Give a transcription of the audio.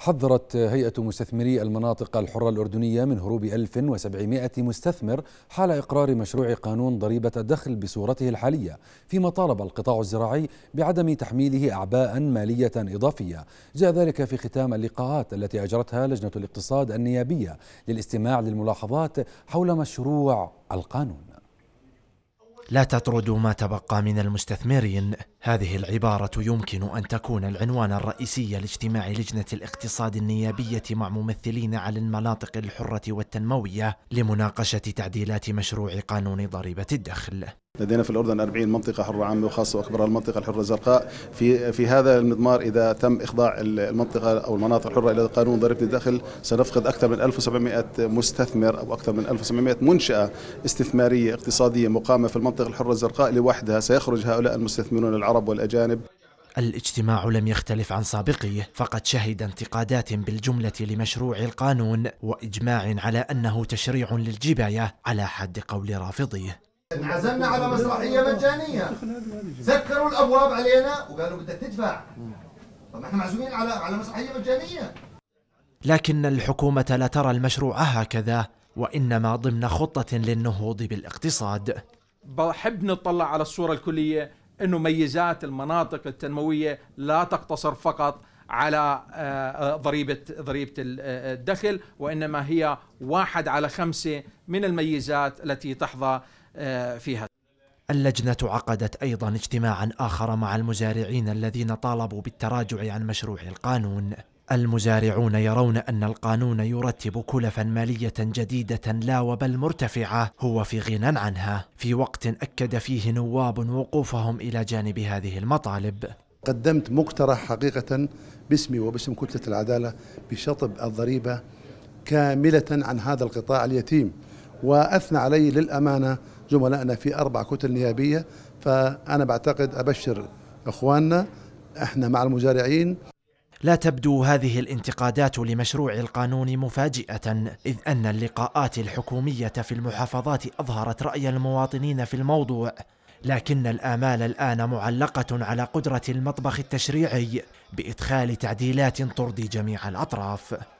حذرت هيئة مستثمري المناطق الحرة الأردنية من هروب 1700 مستثمر حال إقرار مشروع قانون ضريبة الدخل بصورته الحالية فيما طالب القطاع الزراعي بعدم تحميله أعباء مالية إضافية جاء ذلك في ختام اللقاءات التي أجرتها لجنة الاقتصاد النيابية للاستماع للملاحظات حول مشروع القانون لا تطردوا ما تبقى من المستثمرين هذه العبارة يمكن أن تكون العنوان الرئيسي لاجتماع لجنة الاقتصاد النيابية مع ممثلين على المناطق الحرة والتنموية لمناقشة تعديلات مشروع قانون ضريبة الدخل لدينا في الأردن 40 منطقة حرة عامة وخاصة وأكبرها المنطقة الحرة الزرقاء في في هذا المضمار إذا تم إخضاع المنطقة أو المناطق الحرة إلى قانون ضريبة الدخل سنفقد أكثر من 1700 مستثمر أو أكثر من 1700 منشأة استثمارية اقتصادية مقامة في المنطقة الحرة الزرقاء لوحدها سيخرج هؤلاء المستثمرون العرب والأجانب الاجتماع لم يختلف عن سابقه فقد شهد انتقادات بالجملة لمشروع القانون وإجماع على أنه تشريع للجباية على حد قول رافضيه انعزمنا على مسرحية مجانية سكروا الأبواب علينا وقالوا بدك تدفع طب احنا معزومين على على مسرحية مجانية لكن الحكومة لا ترى المشروع هكذا وإنما ضمن خطة للنهوض بالاقتصاد بحب نطلع على الصورة الكلية أنه ميزات المناطق التنموية لا تقتصر فقط على آه، آه، ضريبة ضريبة آه، الدخل وإنما هي واحد على خمسة من الميزات التي تحظى فيها اللجنة عقدت أيضا اجتماعا آخر مع المزارعين الذين طالبوا بالتراجع عن مشروع القانون المزارعون يرون أن القانون يرتب كلفا مالية جديدة لا وبل مرتفعة هو في غنى عنها في وقت أكد فيه نواب وقوفهم إلى جانب هذه المطالب قدمت مقترح حقيقة باسمي وباسم كتلة العدالة بشطب الضريبة كاملة عن هذا القطاع اليتيم وأثنى علي للأمانة زملائنا في أربع كتل نيابية فأنا بعتقد أبشر إخواننا إحنا مع المزارعين لا تبدو هذه الانتقادات لمشروع القانون مفاجئة إذ أن اللقاءات الحكومية في المحافظات أظهرت رأي المواطنين في الموضوع لكن الآمال الآن معلقة على قدرة المطبخ التشريعي بإدخال تعديلات ترضي جميع الأطراف